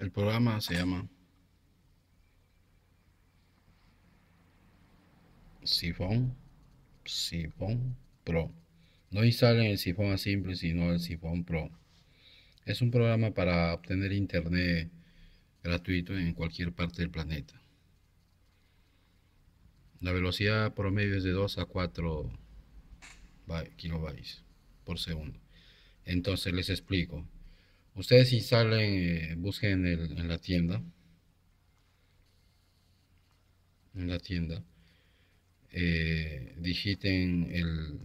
El programa se llama Sifón, Pro. No instalen el sifón simple, sino el sifón Pro. Es un programa para obtener internet gratuito en cualquier parte del planeta. La velocidad promedio es de 2 a 4 kilobytes por segundo. Entonces les explico. Ustedes instalen, eh, busquen en, la tienda. En la tienda. Eh, digiten el,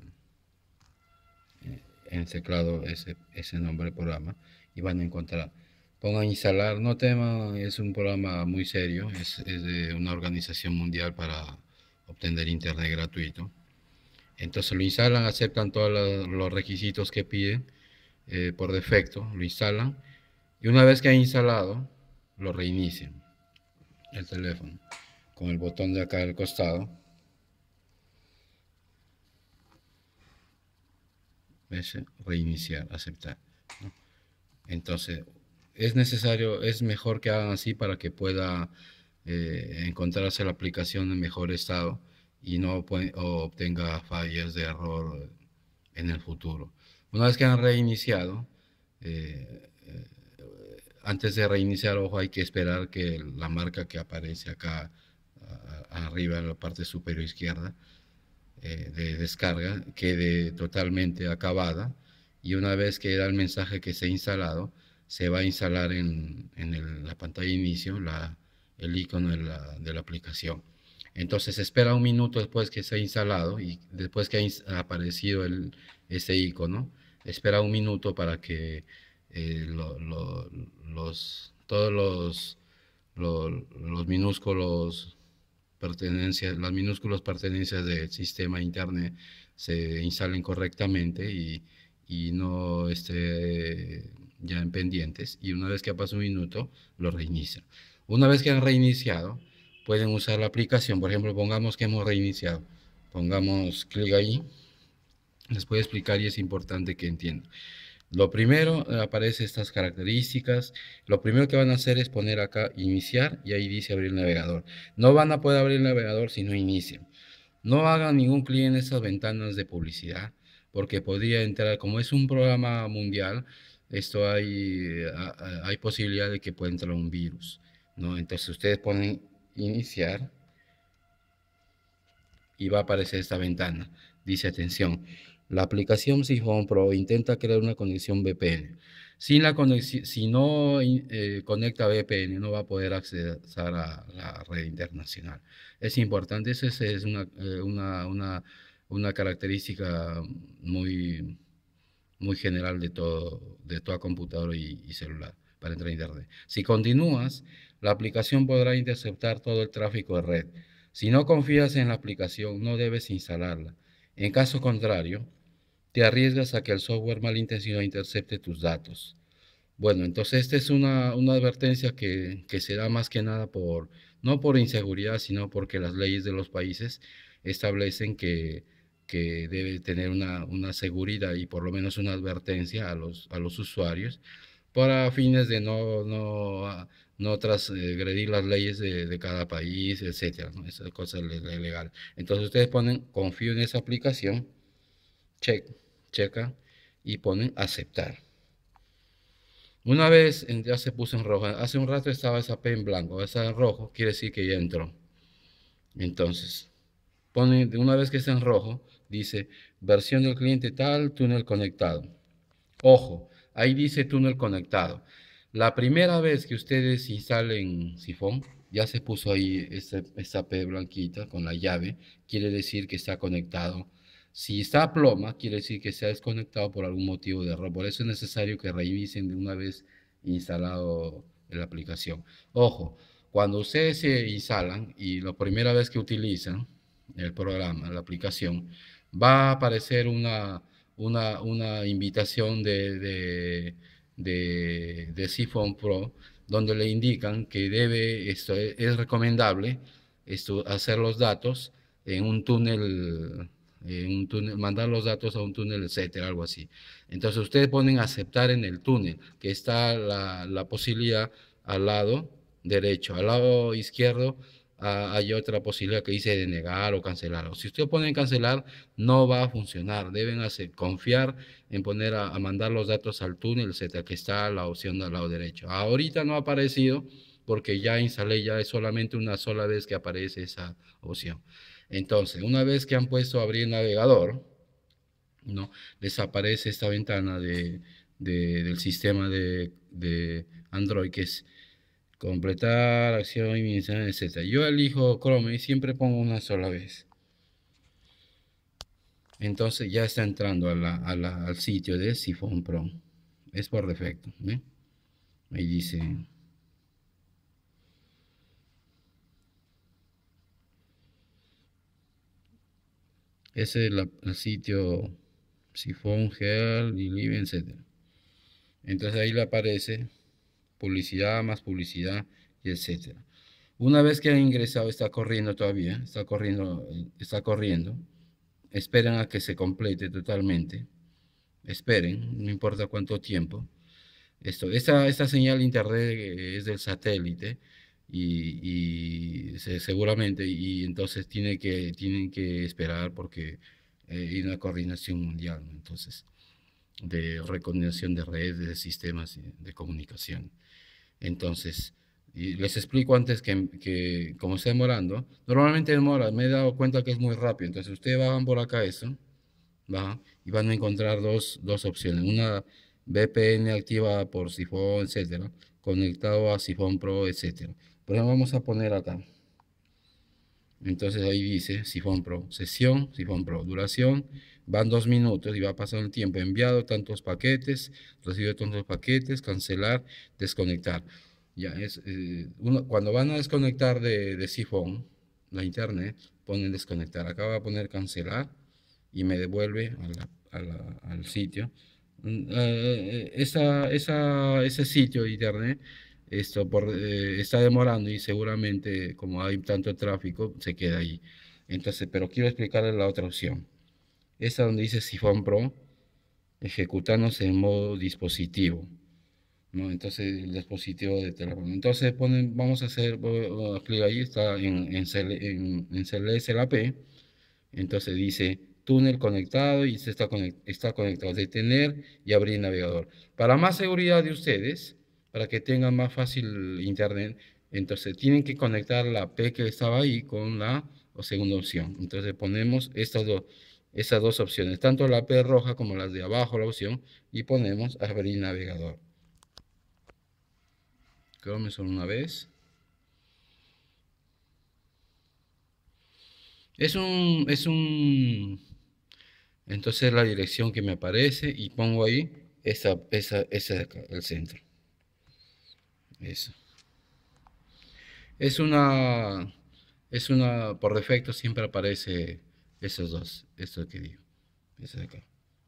eh, en teclado ese, nombre del programa y van a encontrar. Pongan instalar, no tema, es un programa muy serio, es de una organización mundial para obtener internet gratuito. Entonces lo instalan, aceptan todos los requisitos que piden eh, por defecto, lo instalan y una vez que ha instalado, lo reinician el teléfono con el botón de acá del costado. Reiniciar, aceptar. Entonces, es necesario, es mejor que hagan así para que pueda eh, encontrarse la aplicación en mejor estado y no obtenga fallas de error en el futuro. Una vez que han reiniciado, eh, eh, antes de reiniciar, ojo, hay que esperar que la marca que aparece acá arriba en la parte superior izquierda eh, de descarga quede totalmente acabada y una vez que da el mensaje que se ha instalado, se va a instalar en, la pantalla de inicio el icono de la, aplicación. Entonces espera un minuto después que se ha instalado y después que ha aparecido ese icono, Espera un minuto para que eh, los, todos los, los minúsculos pertenencias, las minúsculas pertenencias del sistema internet se instalen correctamente y, no esté ya en pendientes. Y una vez que ha pasado un minuto, lo reinicia. Una vez que han reiniciado, pueden usar la aplicación. Por ejemplo, pongamos que hemos reiniciado. Pongamos clic ahí les voy a explicar y es importante que entiendan. Lo primero eh, aparece estas características. Lo primero que van a hacer es poner acá iniciar y ahí dice abrir el navegador. No van a poder abrir el navegador si no inician. No hagan ningún clic en esas ventanas de publicidad porque podría entrar, como es un programa mundial, esto hay, eh, hay posibilidad de que pueda entrar un virus. ¿no? Entonces ustedes ponen iniciar y va a aparecer esta ventana. Dice atención, la aplicación Sysfone Pro intenta crear una conexión VPN. Sin la si no eh, conecta VPN, no va a poder acceder a la red internacional. Es importante, esa es eh, una, característica muy, muy general de, todo, de toda computadora y, celular para entrar en Internet. Si continúas, la aplicación podrá interceptar todo el tráfico de red. Si no confías en la aplicación, no debes instalarla. En caso contrario, te arriesgas a que el software malintencionado intercepte tus datos. Bueno, entonces esta es una, una advertencia que, que, se da más que nada por, no por inseguridad, sino porque las leyes de los países establecen que, que debe tener una, una, seguridad y por lo menos una advertencia a los, a los usuarios para fines de no, no no transgredir eh, las leyes de, cada país, etcétera, ¿no? Esa cosa legal. Entonces ustedes ponen, confío en esa aplicación, check, checa, y ponen aceptar. Una vez ya se puso en rojo, hace un rato estaba esa P en blanco, esa en rojo, quiere decir que ya entró. Entonces, ponen, una vez que está en rojo, dice versión del cliente tal, túnel conectado. Ojo, ahí dice túnel conectado. La primera vez que ustedes instalen sifón, ya se puso ahí esta, P blanquita con la llave, quiere decir que está conectado. Si está ploma, quiere decir que se ha desconectado por algún motivo de error. Por eso es necesario que revisen de una vez instalado la aplicación. Ojo, cuando ustedes se instalan y la primera vez que utilizan el programa, la aplicación, va a aparecer una, una, invitación de de, de Sifon Pro, donde le indican que debe, esto es, recomendable esto, hacer los datos en un túnel en un túnel, mandar los datos a un túnel, etcétera, algo así. Entonces ustedes ponen aceptar en el túnel, que está la, la, posibilidad al lado derecho, al lado izquierdo Ah, hay otra posibilidad que dice denegar o cancelar. O si pone en cancelar, no va a funcionar. Deben hacer, confiar en poner a, mandar los datos al túnel etcétera, que está la opción al lado derecho. Ahorita no ha aparecido porque ya instalé, ya es solamente una sola vez que aparece esa opción. Entonces, una vez que han puesto abrir navegador, ¿no? desaparece esta ventana de, de, del sistema de, de Android, que es Completar acción y etc. Yo elijo Chrome y siempre pongo una sola vez. Entonces ya está entrando al sitio de Sifón Pro. Es por defecto. Ahí dice... Ese es el sitio Sifón, Gel etc. Entonces ahí le aparece publicidad más publicidad y etcétera. Una vez que ha ingresado, está corriendo todavía, está corriendo, está corriendo. esperen a que se complete totalmente. Esperen, no importa cuánto tiempo. Esto, esta, esta señal de internet eh, es del satélite y, seguramente, y entonces tiene que, tienen que esperar porque eh, hay una coordinación mundial, entonces, de recoordinación de redes, de sistemas de comunicación. Entonces, les explico antes que, como está demorando, normalmente demora, me he dado cuenta que es muy rápido, entonces ustedes van por acá eso, y van a encontrar dos, dos opciones, una VPN activa por Sifón, etcétera, conectado a Sifón Pro, etcétera. Pero vamos a poner acá. Entonces ahí dice sifon Pro, sesión, sifon Pro, duración, van dos minutos y va pasando el tiempo. Enviado tantos paquetes, recibido tantos paquetes, cancelar, desconectar. Ya es, eh, uno, cuando van a desconectar de, de Sifón, la internet, ponen desconectar. Acá va a poner cancelar y me devuelve al sitio. Mm, eh, eh, esa, ese sitio de internet esto por, eh, está demorando y seguramente como hay tanto tráfico, se queda ahí. Entonces, pero quiero explicarles la otra opción. Esta donde dice Sifón Pro, ejecutándose en modo dispositivo. ¿no? Entonces, el dispositivo de teléfono. Entonces, ponen, vamos a hacer, clic ahí, está en, en, en, en CLSLAP. Entonces dice túnel conectado y se está, está conectado, detener y abrir navegador. Para más seguridad de ustedes, para que tengan más fácil internet. Entonces tienen que conectar la P que estaba ahí con la o segunda opción. Entonces ponemos estas dos, esas dos opciones, tanto la P roja como las de abajo, la opción, y ponemos abrir navegador. Chrome solo una vez. Es un, es un, entonces la dirección que me aparece y pongo ahí, esa, esa, es el centro. Eso. Es una, es una, por defecto siempre aparece esos dos, esto que digo. acá.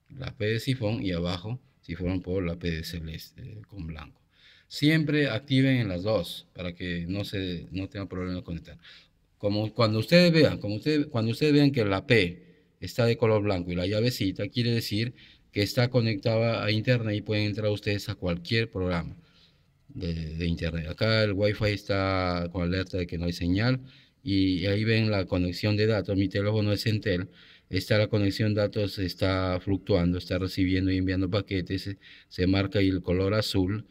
La P de sifón y abajo, si sifón por la P de celeste, eh, con blanco. Siempre activen en las dos para que no, se, no tengan problemas conectar. Como cuando ustedes vean, como cuando ustedes vean que la P está de color blanco y la llavecita quiere decir que está conectada a internet y pueden entrar ustedes a cualquier programa de, internet. Acá el wifi está con alerta de que no hay señal y ahí ven la conexión de datos. Mi teléfono es Entel. Está la conexión de datos, está fluctuando, está recibiendo y enviando paquetes. Se, marca el color azul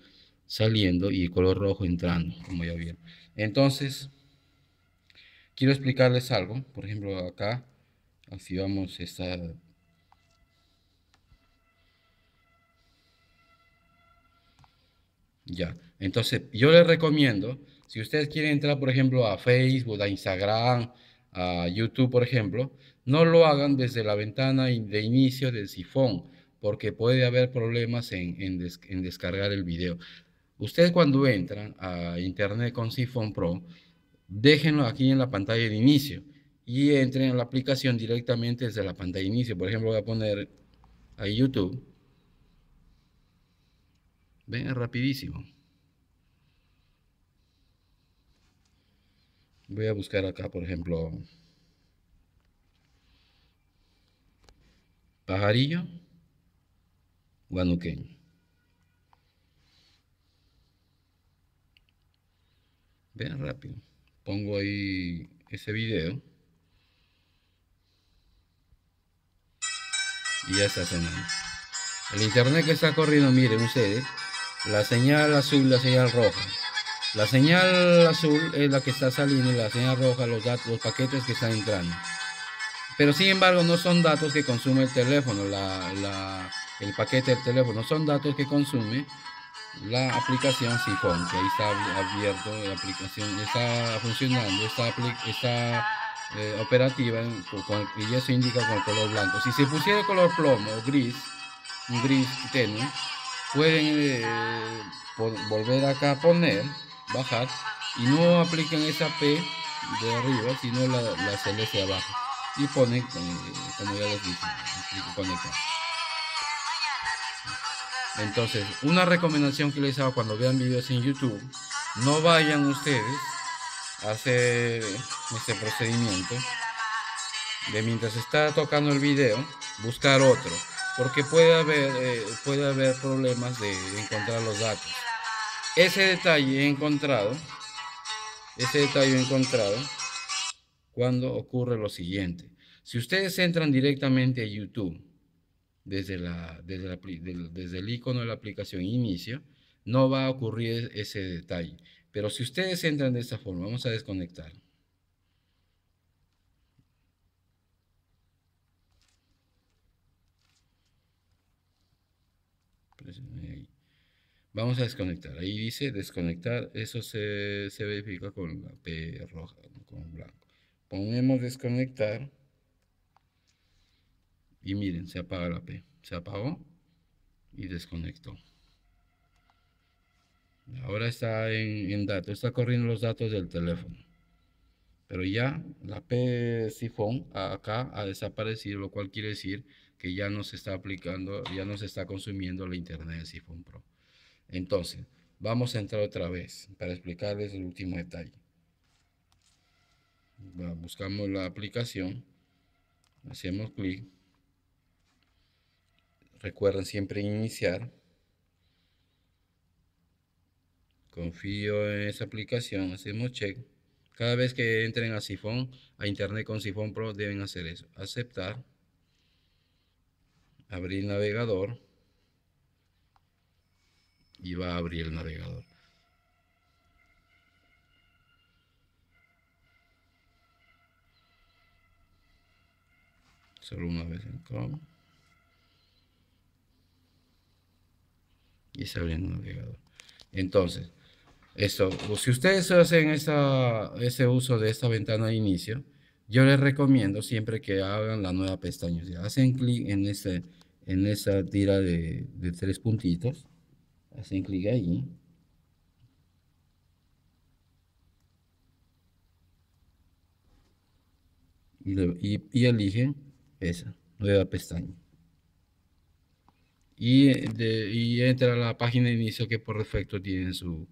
saliendo y el color rojo entrando, como ya vieron. Entonces, quiero explicarles algo. Por ejemplo, acá activamos esta Ya. Entonces, yo les recomiendo, si ustedes quieren entrar, por ejemplo, a Facebook, a Instagram, a YouTube, por ejemplo, no lo hagan desde la ventana de inicio del sifón, porque puede haber problemas en, descargar el video. Ustedes cuando entran a Internet con Sifón Pro, déjenlo aquí en la pantalla de inicio y entren a la aplicación directamente desde la pantalla de inicio. Por ejemplo, voy a poner a YouTube Venga rapidísimo. Voy a buscar acá, por ejemplo, pajarillo guanuqueño. ven rápido. Pongo ahí ese video. Y ya está sonando. El internet que está corriendo, miren ustedes la señal azul, la señal roja. La señal azul es la que está saliendo y la señal roja los datos, los paquetes que están entrando. Pero sin embargo no son datos que consume el teléfono, la, la, el paquete del teléfono, son datos que consume la aplicación Sifón, que ahí está abierto, la aplicación está funcionando, está, está eh, operativa y con, y eso indica con el color blanco. Si se pusiera color plomo o gris, un gris tenue, pueden eh, volver acá a poner, bajar, y no apliquen esa P de arriba, sino la, la abajo. Y ponen, eh, como ya les dije, conectar. Entonces, una recomendación que les hago cuando vean videos en YouTube, no vayan ustedes a hacer este procedimiento de mientras está tocando el video, buscar otro porque puede haber, eh, puede haber problemas de, encontrar los datos. Ese detalle encontrado, ese detalle encontrado, cuando ocurre lo siguiente. Si ustedes entran directamente a YouTube, desde, la, desde, desde el icono de la aplicación inicio, no va a ocurrir ese detalle. Pero si ustedes entran de esta forma, vamos a desconectar. Vamos a desconectar. Ahí dice desconectar. Eso se, verifica con la P roja, con blanco. Ponemos desconectar. Y miren, se apaga la P. Se apagó y desconectó. Ahora está en, en datos, está corriendo los datos del teléfono. Pero ya la P sifón acá ha desaparecido, lo cual quiere decir que ya no se está aplicando, ya no se está consumiendo la internet de Siphon Pro. Entonces, vamos a entrar otra vez para explicarles el último detalle. Buscamos la aplicación, hacemos clic. Recuerden siempre iniciar. Confío en esa aplicación, hacemos check. Cada vez que entren a Sifón, a Internet con Siphon Pro, deben hacer eso. Aceptar abrir el navegador y va a abrir el navegador. Solo una vez en Chrome. Y se abre el navegador. Entonces, esto, si ustedes hacen ese este uso de esta ventana de inicio, yo les recomiendo siempre que hagan la nueva pestaña. Se hacen clic en, en esa tira de, tres puntitos. Hacen clic ahí. Y, eligen esa nueva pestaña. Y, entra a la página de inicio que por defecto tiene su,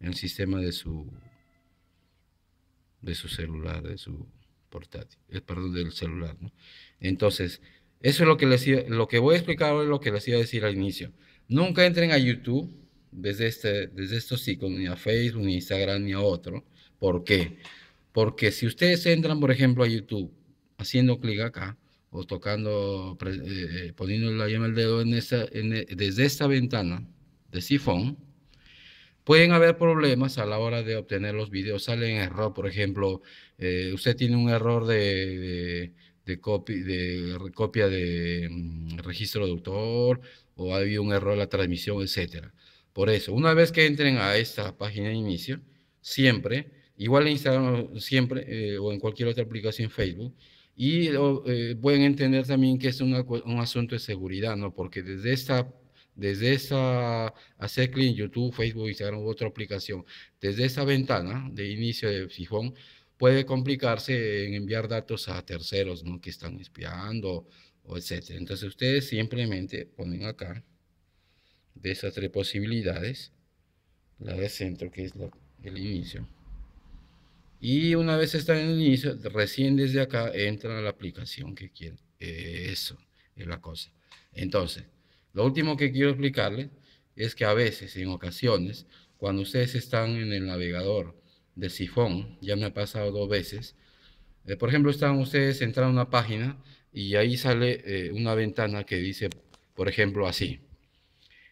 el sistema de su, de su celular, de su portátil, el, eh, perdón, del celular. ¿no? Entonces, eso es lo que, les, lo que voy a explicar ahora, lo que les iba a decir al inicio. Nunca entren a YouTube desde, este, desde estos iconos, ni a Facebook, ni a Instagram, ni a otro. ¿Por qué? Porque si ustedes entran, por ejemplo, a YouTube, haciendo clic acá, o tocando, eh, eh, poniendo la llama dedo en esa desde esta ventana de sifón, Pueden haber problemas a la hora de obtener los videos. Salen error, por ejemplo, eh, usted tiene un error de, copia de mm, registro de autor o ha habido un error en la transmisión, etc. Por eso, una vez que entren a esta página de inicio, siempre, igual en Instagram siempre eh, o en cualquier otra aplicación Facebook, y eh, pueden entender también que es un asunto de seguridad, ¿no? Porque desde esta desde esa, hacer clic en YouTube, Facebook, Instagram u otra aplicación, desde esa ventana de inicio de Sifón, puede complicarse en enviar datos a terceros, ¿no? Que están espiando o etcétera. Entonces ustedes simplemente ponen acá, de esas tres posibilidades, la de centro, que es el inicio. Y una vez está en el inicio, recién desde acá entra la aplicación que quieren. Eso es la cosa. Entonces, lo último que quiero explicarles es que a veces, en ocasiones, cuando ustedes están en el navegador de sifón, ya me ha pasado dos veces, eh, por ejemplo, están ustedes entrando a una página y ahí sale eh, una ventana que dice, por ejemplo, así.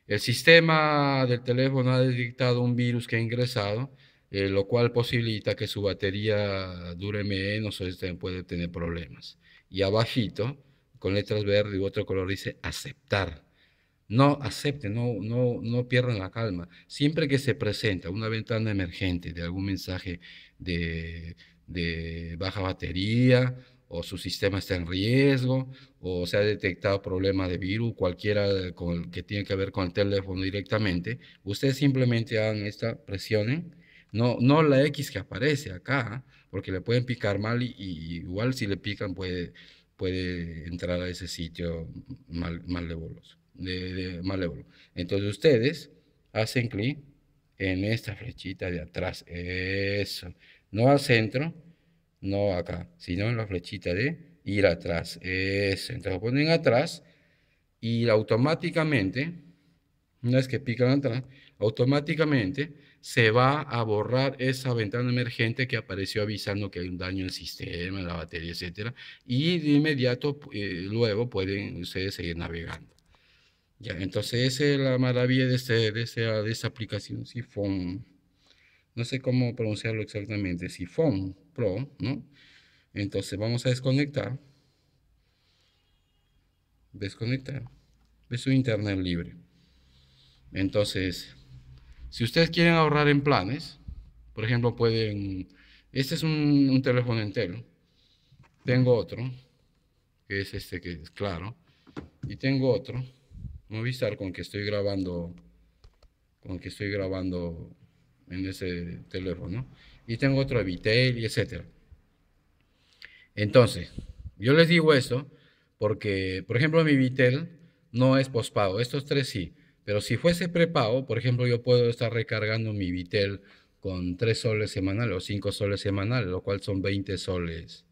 El sistema del teléfono ha detectado un virus que ha ingresado, eh, lo cual posibilita que su batería dure menos o este puede tener problemas. Y abajito, con letras verdes y otro color, dice aceptar. No acepten, no, no, no pierdan la calma. Siempre que se presenta una ventana emergente de algún mensaje de, baja batería o su sistema está en riesgo o se ha detectado problema de virus, cualquiera con, que tiene que ver con el teléfono directamente, ustedes simplemente hagan esta, presionen, no, no la X que aparece acá, porque le pueden picar mal y, igual si le pican puede, puede entrar a ese sitio mal, mal de de, Malévolo. Entonces ustedes hacen clic en esta flechita de atrás. Eso. No al centro, no acá, sino en la flechita de ir atrás. Eso. Entonces ponen atrás y automáticamente, una vez que pican atrás, automáticamente se va a borrar esa ventana emergente que apareció avisando que hay un daño en el sistema, en la batería, etc. Y de inmediato, eh, luego pueden ustedes seguir navegando. Ya, entonces esa es la maravilla de, este, de, esta aplicación Sifon. No sé cómo pronunciarlo exactamente, Siphone Pro, ¿no? Entonces vamos a desconectar. Desconectar. Es un internet libre. Entonces, si ustedes quieren ahorrar en planes, por ejemplo, pueden... Este es un teléfono entero. Tengo otro, que es este que es claro. Y tengo otro Movistar con que estoy grabando, con que estoy grabando en ese teléfono. Y tengo otro Vitel y etcétera. Entonces, yo les digo esto porque, por ejemplo, mi Vitel no es pospago, estos tres sí. Pero si fuese prepago, por ejemplo, yo puedo estar recargando mi Vitel con 3 soles semanales o 5 soles semanales, lo cual son 20 soles,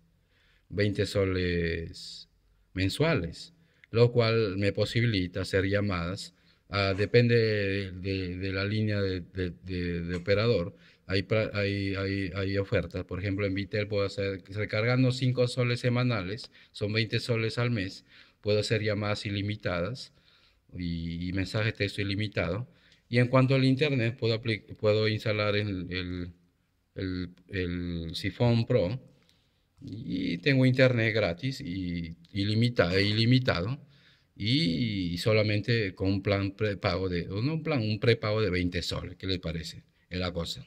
20 soles mensuales lo cual me posibilita hacer llamadas. Ah, depende de, la línea de, operador. Hay, hay, ofertas. Por ejemplo, en Vitel puedo hacer, recargando 5 soles semanales, son 20 soles al mes, puedo hacer llamadas ilimitadas y, mensajes texto ilimitado. Y en cuanto al Internet, puedo, puedo instalar el, el, el Pro, y tengo internet gratis y ilimitado, e ilimitado y, solamente con un plan prepago de, no un plan, un prepago de 20 soles, ¿qué le parece? Es la cosa.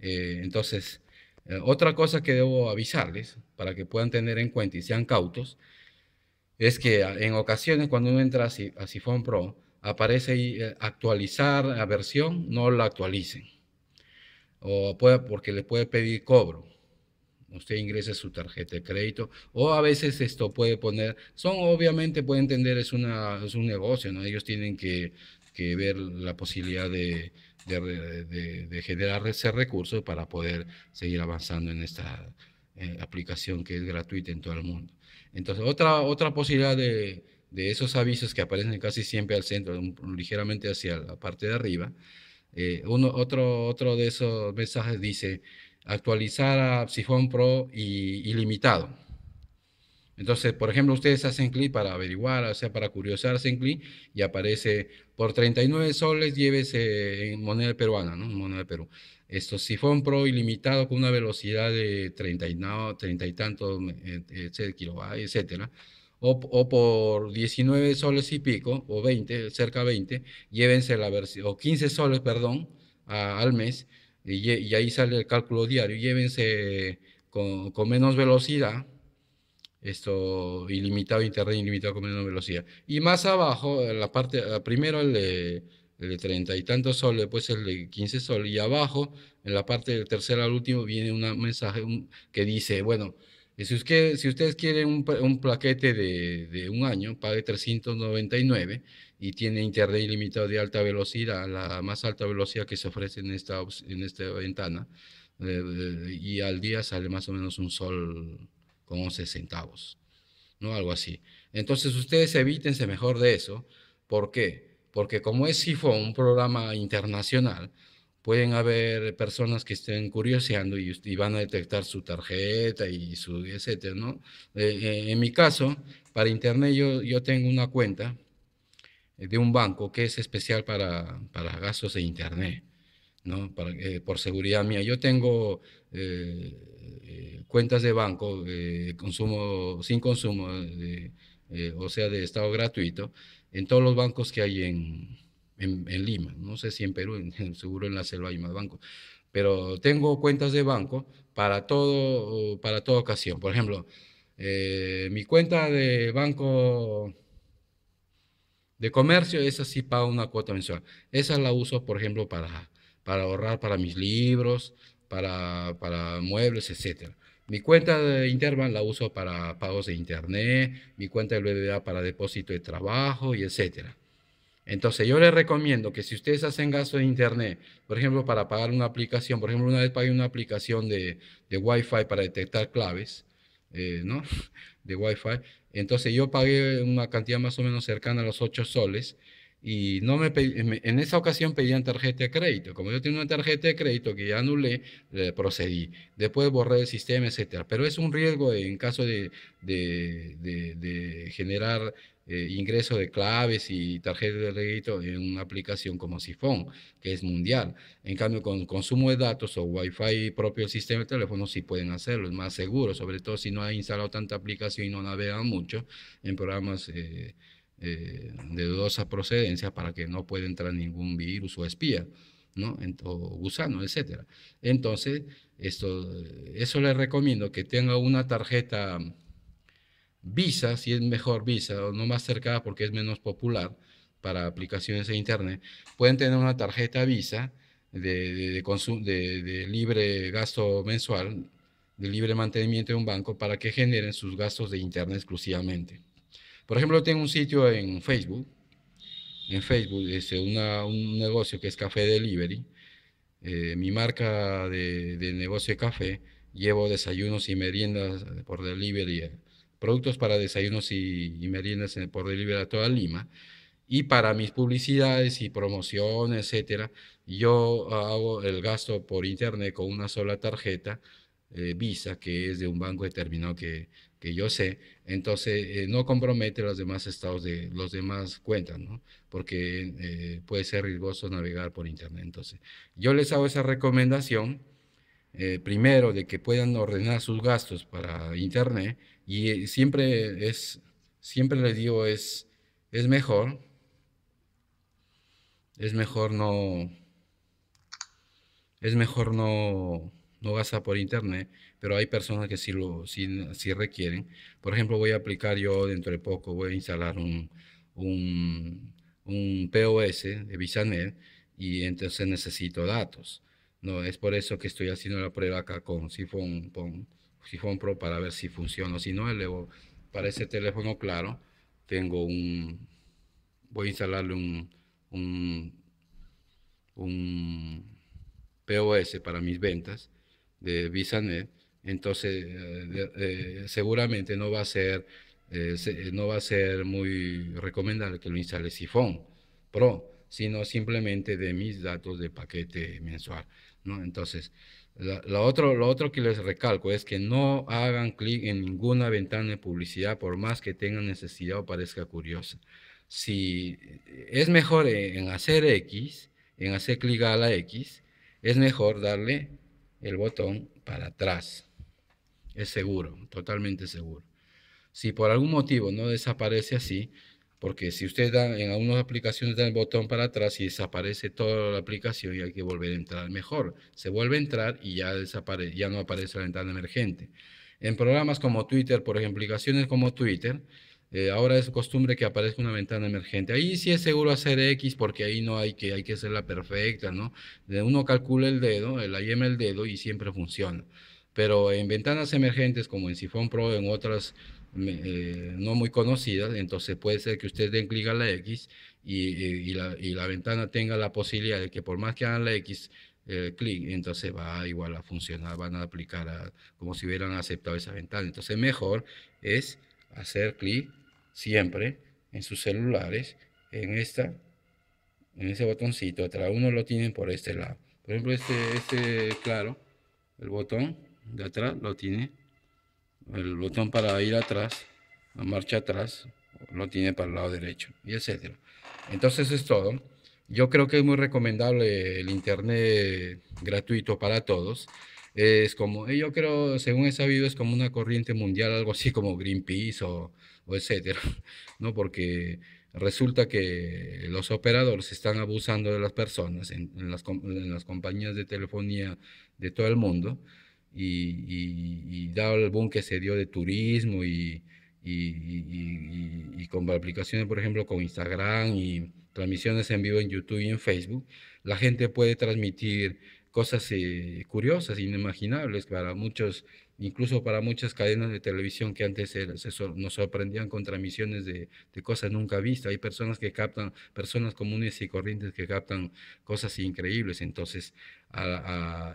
Eh, entonces, eh, otra cosa que debo avisarles para que puedan tener en cuenta y sean cautos, es que ah, en ocasiones cuando uno entra a Sifón Pro, aparece eh, actualizar la versión, no la actualicen. O puede, porque le puede pedir cobro usted ingresa su tarjeta de crédito o a veces esto puede poner, son obviamente puede entender es, una, es un negocio, ¿no? Ellos tienen que, ver la posibilidad de, de, generar ese recurso para poder seguir avanzando en esta eh, aplicación que es gratuita en todo el mundo. Entonces, otra, otra posibilidad de, esos avisos que aparecen casi siempre al centro, ligeramente hacia la parte de arriba, eh, uno, otro, otro de esos mensajes dice, actualizar a Sifón Pro y ilimitado. Entonces, por ejemplo, ustedes hacen clic para averiguar, o sea, para curiosar, hacen clic y aparece por 39 soles, llévese en moneda peruana, ¿no? moneda de Perú. Esto, sifón pro ilimitado con una velocidad de 30 y, 30 y tantos eh, eh, etcétera. O, o, por 19 soles y pico, o 20, cerca de 20, llévense la versión, o 15 soles, perdón, al mes, y, ahí sale el cálculo diario. Llévense con, con, menos velocidad, esto ilimitado, internet ilimitado con menos velocidad. Y más abajo, la parte, ah, primero el de, el y tantos soles, después el de 15 soles, y abajo, en la parte del tercer al último, viene un mensaje que dice, bueno, eh, si, usted, si ustedes quieren un, un plaquete de, de un año, pague 399 y tiene internet ilimitado de alta velocidad, la más alta velocidad que se ofrece en esta, en esta ventana, eh, y al día sale más o menos un sol con 11 centavos, ¿no? Algo así. Entonces ustedes evítense mejor de eso. ¿Por qué? Porque como es SIFO, un programa internacional, pueden haber personas que estén curioseando y, van a detectar su tarjeta y su etcétera, ¿no? Eh, eh, en mi caso, para internet yo, yo tengo una cuenta eh, de un banco que es especial para, gastos de Internet, ¿no? Eh, por seguridad mía. Yo tengo eh, cuentas de banco consumo, sin consumo, o sea, de estado gratuito, en todos los bancos que hay en, Lima. No sé si en Perú, seguro en la selva hay más bancos. Pero tengo cuentas de banco para, todo, para toda ocasión. Por ejemplo, mi cuenta de banco de comercio, esa sí pago una cuota mensual. Esa la uso, por ejemplo, para, para ahorrar para mis libros, para, para muebles, etc. Mi cuenta de Interbank la uso para pagos de internet, mi cuenta de BBVA para depósito de trabajo y etcétera. Entonces yo les recomiendo que si ustedes hacen gasto de internet, por ejemplo, para pagar una aplicación, por ejemplo, una vez pagué una aplicación de, de Wi-Fi para detectar claves, eh, ¿no? De Wi-Fi. Entonces yo pagué una cantidad más o menos cercana a los 8 soles y no me en esa ocasión pedían tarjeta de crédito. Como yo tenía una tarjeta de crédito que ya anulé, procedí. Después borré el sistema, etcétera. Pero es un riesgo en caso de, de, de, generar ingresos eh, ingreso de claves y tarjetas de crédito en una aplicación como Sifón, que es mundial. En cambio, con consumo de datos o Wi-Fi propio del sistema de teléfono sí pueden hacerlo, es más seguro, sobre todo si no ha instalado tanta aplicación y no navega mucho en programas. Eh, eh, de dudosa procedencia para que no pueda entrar ningún virus o espía, ¿no? o gusano, etc. Entonces, esto, eso les recomiendo que tenga una tarjeta Visa, si es mejor Visa, o no más cercana porque es menos popular para aplicaciones de Internet, pueden tener una tarjeta Visa de, de libre gasto mensual, de libre mantenimiento de un banco, para que generen sus gastos de Internet exclusivamente. Por ejemplo, tengo un sitio en Facebook, en Facebook, es este, un negocio que es Café Delivery. Eh, mi marca de, negocio de café, llevo desayunos y meriendas por delivery, eh, productos para desayunos y, meriendas por delivery a toda Lima. Y para mis publicidades y promociones, etcétera, yo hago el gasto por internet con una sola tarjeta eh, Visa, que es de un banco determinado que, yo sé, entonces eh, no compromete los demás estados de los demás cuentas, Porque eh, puede ser riesgoso navegar por internet. Entonces, yo les hago esa recomendación. primero, de que puedan ordenar sus gastos para internet y siempre es, siempre les digo, es, es mejor, es mejor no, es mejor no, no gasta por internet, pero hay personas que sí lo sí, sí requieren. Por ejemplo, voy a aplicar yo dentro de poco, voy a instalar un, un, POS de VisaNet y entonces necesito datos. No, es por eso que estoy haciendo la prueba acá con Sifon, Pro para ver si funciona o si no. para ese teléfono, claro, tengo un, voy a instalarle un POS para mis ventas de VisaNet, entonces eh, eh, seguramente no va a ser eh, no va a ser muy recomendable que lo instale Sifón Pro, sino simplemente de mis datos de paquete mensual, ¿no? Entonces, otro, lo otro que les recalco es que no hagan clic en ninguna ventana de publicidad por más que tengan necesidad o parezca curiosa. Si es mejor en hacer X, en hacer clic a la X, es mejor darle el botón para atrás. Es seguro, totalmente seguro. Si por algún motivo no desaparece así, porque si usted da, en algunas aplicaciones da el botón para atrás y desaparece toda la aplicación y hay que volver a entrar mejor. Se vuelve a entrar y ya desaparece, ya no aparece la ventana emergente. En programas como Twitter, por ejemplo, aplicaciones como Twitter, eh, ahora es costumbre que aparezca una ventana emergente. Ahí sí es seguro hacer X porque ahí no hay que, hay que hacerla perfecta, ¿no? Uno calcula el dedo, eh, la yema el dedo y siempre funciona. Pero en ventanas emergentes como en Sifón Pro, en otras eh, no muy conocidas, entonces puede ser que ustedes den clic a la X y, la, ventana tenga la posibilidad de que por más que hagan la X, clic, entonces va igual a funcionar, van a aplicar como si hubieran aceptado esa ventana. Entonces mejor es hacer clic siempre en sus celulares, en esta, en ese botoncito, atrás uno lo tienen por este lado. Por ejemplo, este, este, claro, el botón de atrás lo tiene, el botón para ir atrás, la marcha atrás, lo tiene para el lado derecho, y etcétera. Entonces es todo. Yo creo que es muy recomendable el internet gratuito para todos es como, eh, yo creo, según he sabido, es como una corriente mundial, algo así como Greenpeace o, etcétera, ¿no? Porque resulta que los operadores están abusando de las personas en, las, compañías de telefonía de todo el mundo y, y, dado el boom que se dio de turismo y, y, con aplicaciones, por ejemplo, con Instagram y transmisiones en vivo en YouTube y en Facebook, la gente puede transmitir cosas eh, curiosas, inimaginables para muchos, incluso para muchas cadenas de televisión que antes nos sorprendían con transmisiones de, cosas nunca vistas. Hay personas que captan, personas comunes y corrientes que captan cosas increíbles. Entonces,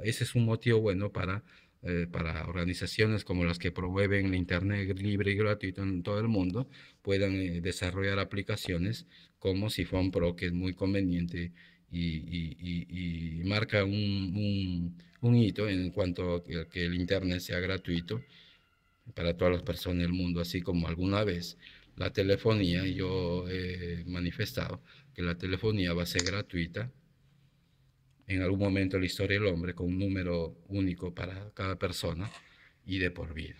ese es un motivo bueno para, eh, para organizaciones como las que promueven el Internet libre y gratuito en todo el mundo, puedan eh, desarrollar aplicaciones como Sifón Pro, que es muy conveniente y, marca un, hito en cuanto a que el Internet sea gratuito para todas las personas del mundo, así como alguna vez la telefonía, yo he manifestado que la telefonía va a ser gratuita en algún momento de la historia del hombre con un número único para cada persona y de por vida.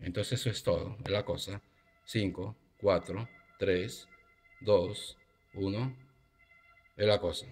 Entonces eso es todo, de la cosa. 5, 4, 3, 2, 1 es la cosa.